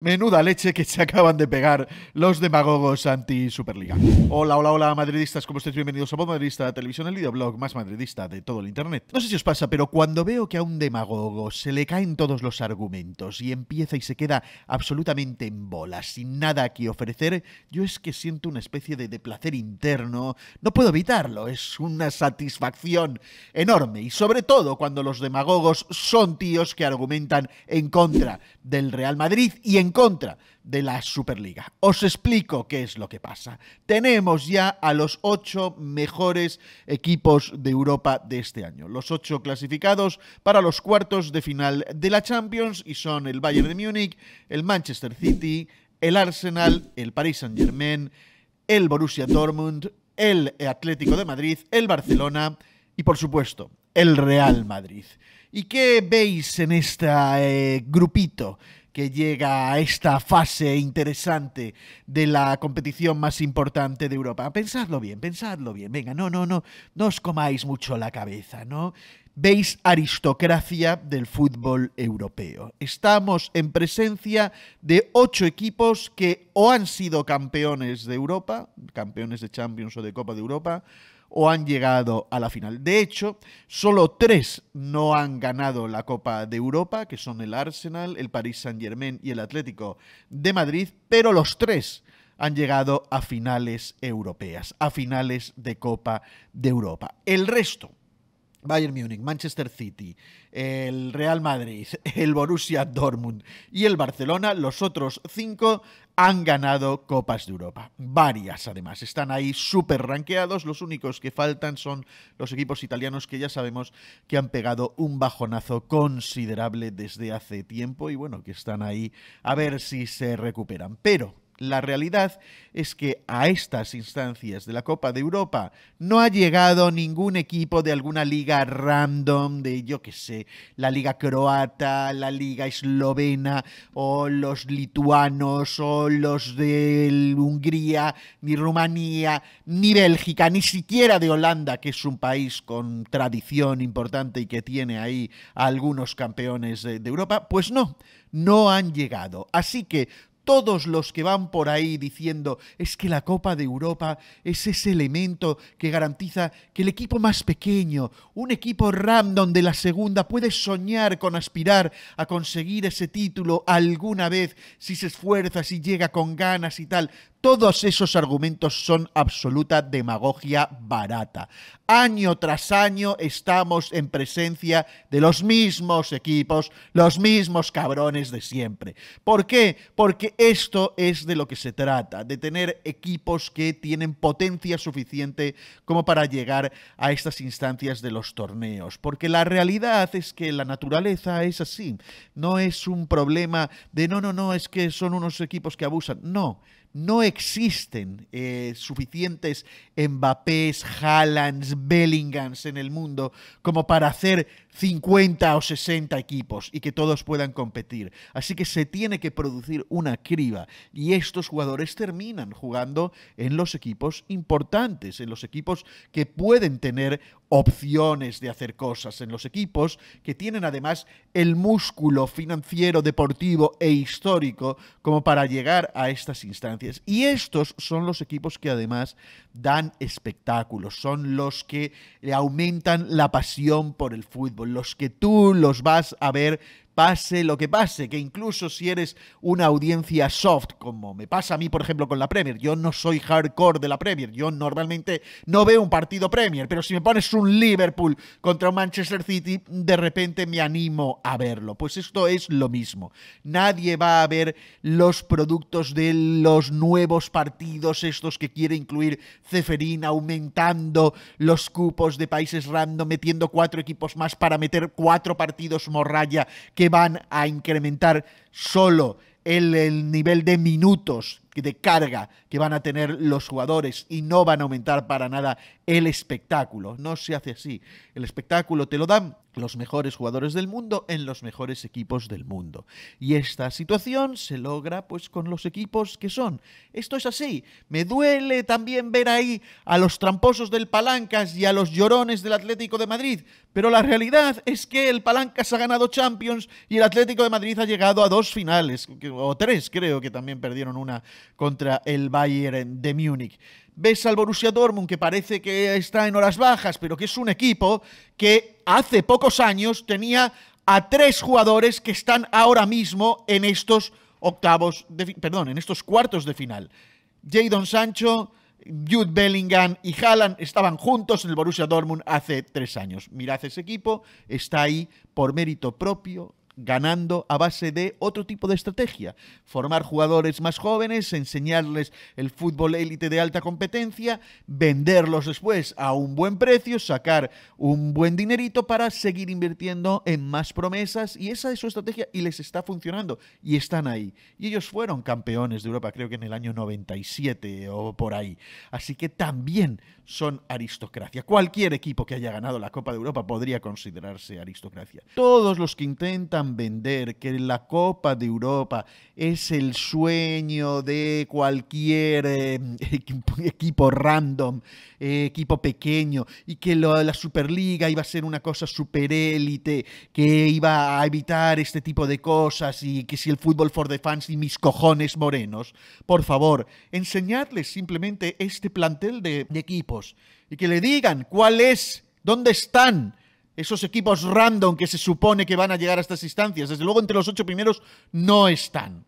Menuda leche que se acaban de pegar los demagogos anti-Superliga. Hola, hola, hola, madridistas, ¿cómo estáis? Bienvenidos a Voz Madridista, televisión, el videoblog más madridista de todo el internet. No sé si os pasa, pero cuando veo que a un demagogo se le caen todos los argumentos y empieza y se queda absolutamente en bola, sin nada que ofrecer, yo es que siento una especie de, de placer interno. No puedo evitarlo, es una satisfacción enorme. Y sobre todo cuando los demagogos son tíos que argumentan en contra del Real Madrid y en en contra de la Superliga. Os explico qué es lo que pasa. Tenemos ya a los ocho mejores equipos de Europa de este año. Los ocho clasificados para los cuartos de final de la Champions y son el Bayern de Múnich, el Manchester City, el Arsenal, el Paris Saint-Germain, el Borussia Dortmund, el Atlético de Madrid, el Barcelona y, por supuesto, el Real Madrid. ¿Y qué veis en este eh, grupito? que llega a esta fase interesante de la competición más importante de Europa. Pensadlo bien, pensadlo bien. Venga, no, no, no, no os comáis mucho la cabeza, ¿no? Veis aristocracia del fútbol europeo. Estamos en presencia de ocho equipos que o han sido campeones de Europa, campeones de Champions o de Copa de Europa, o han llegado a la final. De hecho, solo tres no han ganado la Copa de Europa, que son el Arsenal, el Paris Saint Germain y el Atlético de Madrid, pero los tres han llegado a finales europeas, a finales de Copa de Europa. El resto, Bayern Múnich, Manchester City, el Real Madrid, el Borussia Dortmund y el Barcelona, los otros cinco han ganado Copas de Europa. Varias, además. Están ahí súper ranqueados. Los únicos que faltan son los equipos italianos que ya sabemos que han pegado un bajonazo considerable desde hace tiempo y bueno, que están ahí a ver si se recuperan. Pero la realidad es que a estas instancias de la Copa de Europa no ha llegado ningún equipo de alguna liga random, de yo qué sé, la liga croata, la liga eslovena, o los lituanos, o los de Hungría, ni Rumanía, ni Bélgica, ni siquiera de Holanda, que es un país con tradición importante y que tiene ahí algunos campeones de Europa. Pues no, no han llegado. Así que todos los que van por ahí diciendo es que la Copa de Europa es ese elemento que garantiza que el equipo más pequeño, un equipo random de la segunda, puede soñar con aspirar a conseguir ese título alguna vez si se esfuerza, si llega con ganas y tal. Todos esos argumentos son absoluta demagogia barata. Año tras año estamos en presencia de los mismos equipos, los mismos cabrones de siempre. ¿Por qué? Porque esto es de lo que se trata, de tener equipos que tienen potencia suficiente como para llegar a estas instancias de los torneos. Porque la realidad es que la naturaleza es así. No es un problema de no, no, no, es que son unos equipos que abusan. No, no es existen eh, suficientes Mbappés, Haalands, Bellinghams en el mundo como para hacer 50 o 60 equipos y que todos puedan competir. Así que se tiene que producir una criba y estos jugadores terminan jugando en los equipos importantes, en los equipos que pueden tener opciones de hacer cosas, en los equipos que tienen además el músculo financiero, deportivo e histórico como para llegar a estas instancias. Y estos son los equipos que además dan espectáculos, son los que aumentan la pasión por el fútbol, los que tú los vas a ver pase lo que pase, que incluso si eres una audiencia soft, como me pasa a mí, por ejemplo, con la Premier, yo no soy hardcore de la Premier, yo normalmente no veo un partido Premier, pero si me pones un Liverpool contra un Manchester City, de repente me animo a verlo. Pues esto es lo mismo. Nadie va a ver los productos de los nuevos partidos, estos que quiere incluir Ceferín, aumentando los cupos de países random, metiendo cuatro equipos más para meter cuatro partidos morraya que van a incrementar solo el nivel de minutos de carga que van a tener los jugadores y no van a aumentar para nada el espectáculo. No se hace así. El espectáculo te lo dan los mejores jugadores del mundo en los mejores equipos del mundo. Y esta situación se logra pues con los equipos que son. Esto es así. Me duele también ver ahí a los tramposos del Palancas y a los llorones del Atlético de Madrid, pero la realidad es que el Palancas ha ganado Champions y el Atlético de Madrid ha llegado a dos finales o tres, creo que también perdieron una contra el Bayern de Múnich. Ves al Borussia Dortmund que parece que está en horas bajas, pero que es un equipo que hace pocos años tenía a tres jugadores que están ahora mismo en estos octavos, de, perdón, en estos cuartos de final. Jadon Sancho, Jude Bellingham y Haaland estaban juntos en el Borussia Dortmund hace tres años. Mirad ese equipo, está ahí por mérito propio, ganando a base de otro tipo de estrategia. Formar jugadores más jóvenes, enseñarles el fútbol élite de alta competencia, venderlos después a un buen precio, sacar un buen dinerito para seguir invirtiendo en más promesas y esa es su estrategia y les está funcionando y están ahí. Y ellos fueron campeones de Europa, creo que en el año 97 o por ahí. Así que también son aristocracia. Cualquier equipo que haya ganado la Copa de Europa podría considerarse aristocracia. Todos los que intentan vender, que la Copa de Europa es el sueño de cualquier eh, equipo random, eh, equipo pequeño, y que la Superliga iba a ser una cosa élite, que iba a evitar este tipo de cosas, y que si el fútbol for the fans y mis cojones morenos, por favor, enseñarles simplemente este plantel de equipos y que le digan cuál es, dónde están esos equipos random que se supone que van a llegar a estas instancias, desde luego entre los ocho primeros no están.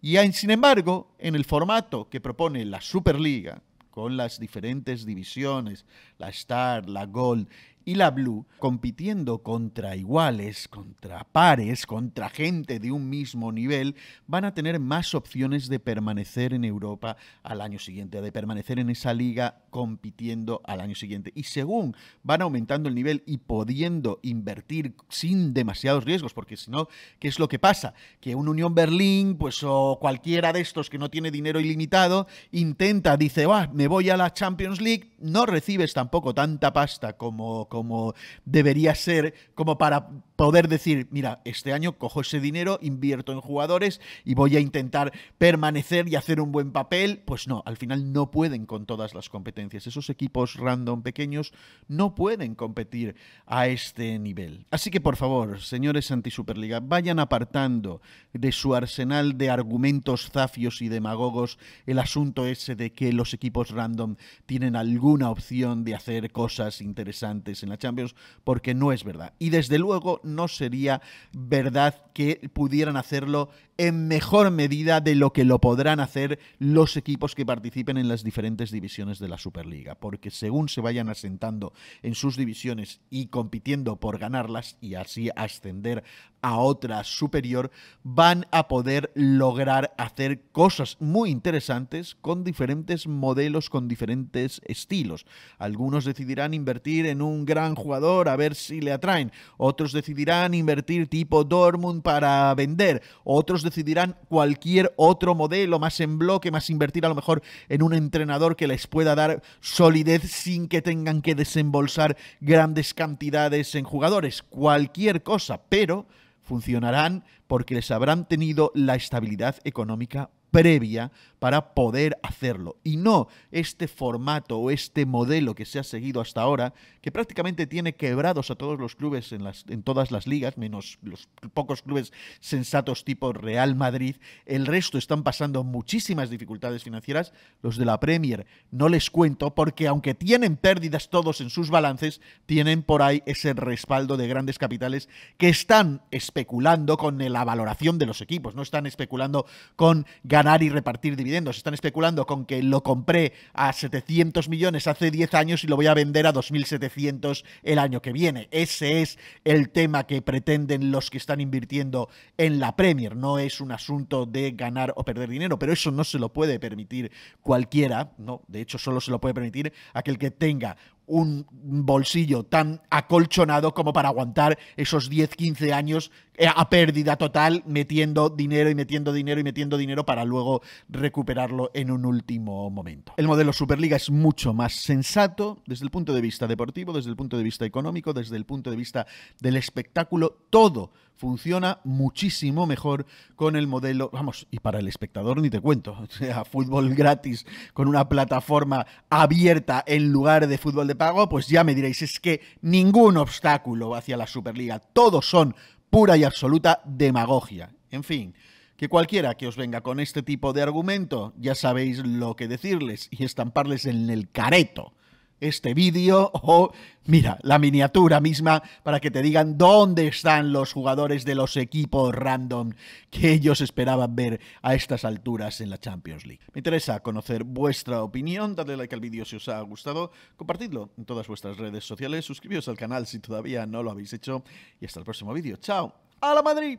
Y sin embargo, en el formato que propone la Superliga, con las diferentes divisiones, la Star, la Gold y la Blue compitiendo contra iguales, contra pares, contra gente de un mismo nivel, van a tener más opciones de permanecer en Europa al año siguiente, de permanecer en esa liga compitiendo al año siguiente. Y según van aumentando el nivel y pudiendo invertir sin demasiados riesgos, porque si no, ¿qué es lo que pasa? Que una Unión Berlín, pues o cualquiera de estos que no tiene dinero ilimitado, intenta, dice, va, me voy a la Champions League, no recibes tampoco tanta pasta como como debería ser, como para poder decir, mira, este año cojo ese dinero, invierto en jugadores y voy a intentar permanecer y hacer un buen papel. Pues no, al final no pueden con todas las competencias. Esos equipos random pequeños no pueden competir a este nivel. Así que por favor, señores anti-Superliga, vayan apartando de su arsenal de argumentos zafios y demagogos el asunto ese de que los equipos random tienen alguna opción de hacer cosas interesantes en la Champions, porque no es verdad. Y desde luego no sería verdad que pudieran hacerlo en mejor medida de lo que lo podrán hacer los equipos que participen en las diferentes divisiones de la Superliga, porque según se vayan asentando en sus divisiones y compitiendo por ganarlas y así ascender a otra superior, van a poder lograr hacer cosas muy interesantes con diferentes modelos, con diferentes estilos. Algunos decidirán invertir en un gran jugador a ver si le atraen, otros decidirán invertir tipo Dortmund para vender, otros decidirán cualquier otro modelo más en bloque, más invertir a lo mejor en un entrenador que les pueda dar solidez sin que tengan que desembolsar grandes cantidades en jugadores, cualquier cosa, pero funcionarán porque les habrán tenido la estabilidad económica previa para poder hacerlo. Y no este formato o este modelo que se ha seguido hasta ahora, que prácticamente tiene quebrados a todos los clubes en, las, en todas las ligas, menos los pocos clubes sensatos tipo Real Madrid. El resto están pasando muchísimas dificultades financieras. Los de la Premier no les cuento porque aunque tienen pérdidas todos en sus balances, tienen por ahí ese respaldo de grandes capitales que están especulando con la valoración de los equipos, no están especulando con ganar y repartir dividendos. Están especulando con que lo compré a 700 millones hace 10 años y lo voy a vender a 2.700 el año que viene. Ese es el tema que pretenden los que están invirtiendo en la Premier. No es un asunto de ganar o perder dinero, pero eso no se lo puede permitir cualquiera, ¿no? De hecho, solo se lo puede permitir aquel que tenga un bolsillo tan acolchonado como para aguantar esos 10, 15 años eh, a pérdida total, metiendo dinero y metiendo dinero y metiendo dinero para luego recuperarlo en un último momento. El modelo Superliga es mucho más sensato desde el punto de vista deportivo, desde el punto de vista económico, desde el punto de vista del espectáculo, todo funciona muchísimo mejor con el modelo, vamos, y para el espectador ni te cuento, o sea, fútbol gratis con una plataforma abierta en lugar de fútbol de pago, pues ya me diréis, es que ningún obstáculo hacia la Superliga, todos son pura y absoluta demagogia. En fin, que cualquiera que os venga con este tipo de argumento, ya sabéis lo que decirles y estamparles en el careto este vídeo o mira, la miniatura misma para que te digan dónde están los jugadores de los equipos random que ellos esperaban ver a estas alturas en la Champions League. Me interesa conocer vuestra opinión, dadle like al vídeo si os ha gustado, compartidlo en todas vuestras redes sociales, suscribiros al canal si todavía no lo habéis hecho y hasta el próximo vídeo. ¡Chao! ¡A la Madrid!